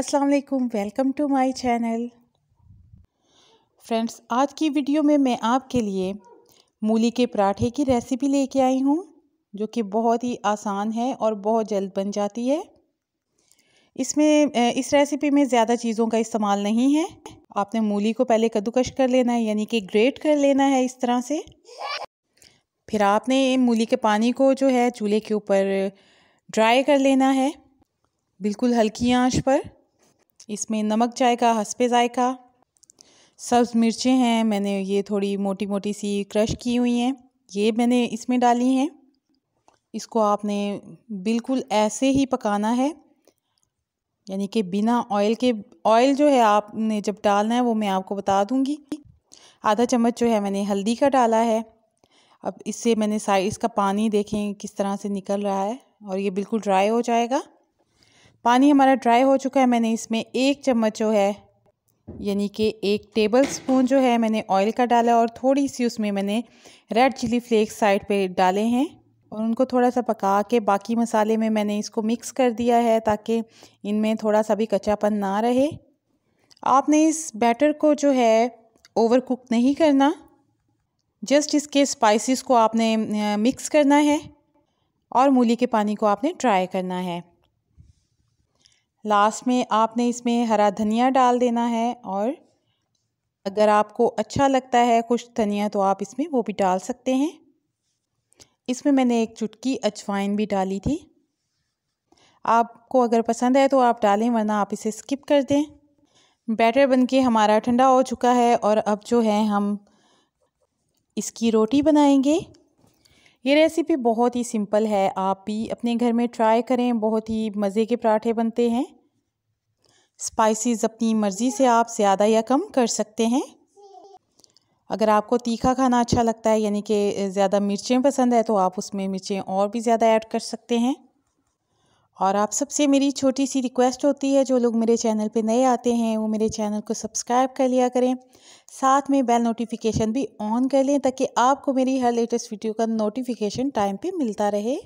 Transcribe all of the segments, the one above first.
अस्सलाम वालेकुम welcome to my channel friends आज की वीडियो में मैं आपके लिए मूली के पराठे की रेसिपी लेके आई हूँ जो कि बहुत ही आसान है और बहुत जल्द बन जाती है इसमें इस रेसिपी में ज़्यादा चीज़ों का इस्तेमाल नहीं है आपने मूली को पहले कद्दूकश कर लेना है यानी कि ग्रेट कर लेना है इस तरह से फिर आपने मूली के पानी को जो है चूल्हे के ऊपर ड्राई कर लेना है बिल्कुल हल्की आंच पर इसमें नमक जाएगा हंसपे जाएगा सब्ज़ मिर्चें हैं मैंने ये थोड़ी मोटी मोटी सी क्रश की हुई हैं ये मैंने इसमें डाली हैं इसको आपने बिल्कुल ऐसे ही पकाना है यानी कि बिना ऑयल के ऑयल जो है आपने जब डालना है वो मैं आपको बता दूंगी आधा चम्मच जो है मैंने हल्दी का डाला है अब इससे मैंने साइज इसका पानी देखें किस तरह से निकल रहा है और ये बिल्कुल ड्राई हो जाएगा पानी हमारा ड्राई हो चुका है मैंने इसमें एक चम्मच जो है यानी कि एक टेबल स्पून जो है मैंने ऑयल का डाला और थोड़ी सी उसमें मैंने रेड चिली फ्लेक्स साइड पे डाले हैं और उनको थोड़ा सा पका के बाकी मसाले में मैंने इसको मिक्स कर दिया है ताकि इनमें थोड़ा सा भी कच्चापन ना रहे आपने इस बैटर को जो है ओवर कुक नहीं करना जस्ट इसके स्पाइसिस को आपने मिक्स करना है और मूली के पानी को आपने ड्राई करना है लास्ट में आपने इसमें हरा धनिया डाल देना है और अगर आपको अच्छा लगता है खुश धनिया तो आप इसमें वो भी डाल सकते हैं इसमें मैंने एक चुटकी अजवाइन भी डाली थी आपको अगर पसंद है तो आप डालें वरना आप इसे स्किप कर दें बैटर बनके हमारा ठंडा हो चुका है और अब जो है हम इसकी रोटी बनाएंगे ये रेसिपी बहुत ही सिंपल है आप भी अपने घर में ट्राई करें बहुत ही मज़े के पराठे बनते हैं स्पाइसेस अपनी मर्ज़ी से आप ज़्यादा या कम कर सकते हैं अगर आपको तीखा खाना अच्छा लगता है यानी कि ज़्यादा मिर्चें पसंद है तो आप उसमें मिर्चें और भी ज़्यादा ऐड कर सकते हैं और आप सबसे मेरी छोटी सी रिक्वेस्ट होती है जो लोग मेरे चैनल पे नए आते हैं वो मेरे चैनल को सब्सक्राइब कर लिया करें साथ में बेल नोटिफिकेशन भी ऑन कर लें ताकि आपको मेरी हर लेटेस्ट वीडियो का नोटिफिकेशन टाइम पे मिलता रहे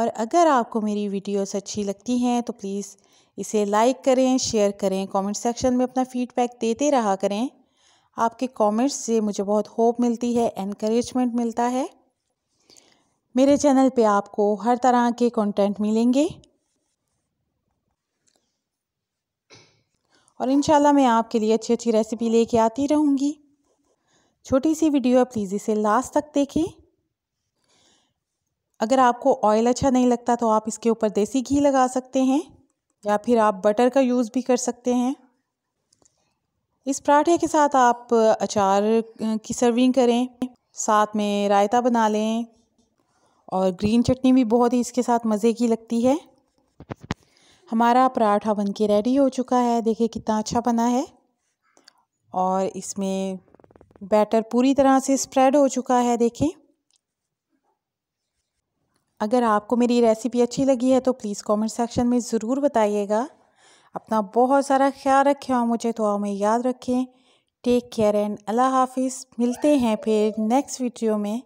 और अगर आपको मेरी वीडियोस अच्छी लगती हैं तो प्लीज़ इसे लाइक करें शेयर करें कॉमेंट सेक्शन में अपना फीडबैक देते रहा करें आपके कॉमेंट्स से मुझे बहुत होप मिलती है इनक्रेजमेंट मिलता है मेरे चैनल पे आपको हर तरह के कंटेंट मिलेंगे और इनशाला मैं आपके लिए अच्छी अच्छी रेसिपी लेके आती रहूँगी छोटी सी वीडियो है प्लीज़ इसे लास्ट तक देखें अगर आपको ऑयल अच्छा नहीं लगता तो आप इसके ऊपर देसी घी लगा सकते हैं या फिर आप बटर का यूज़ भी कर सकते हैं इस पराठे के साथ आप अचार की सर्विंग करें साथ में रायता बना लें और ग्रीन चटनी भी बहुत ही इसके साथ मज़े की लगती है हमारा पराठा बन के रेडी हो चुका है देखिए कितना अच्छा बना है और इसमें बैटर पूरी तरह से स्प्रेड हो चुका है देखें अगर आपको मेरी रेसिपी अच्छी लगी है तो प्लीज़ कमेंट सेक्शन में ज़रूर बताइएगा अपना बहुत सारा ख्याल रखें और मुझे तो में याद रखें टेक केयर एंड अल्लाह हाफिज़ मिलते हैं फिर नेक्स्ट वीडियो में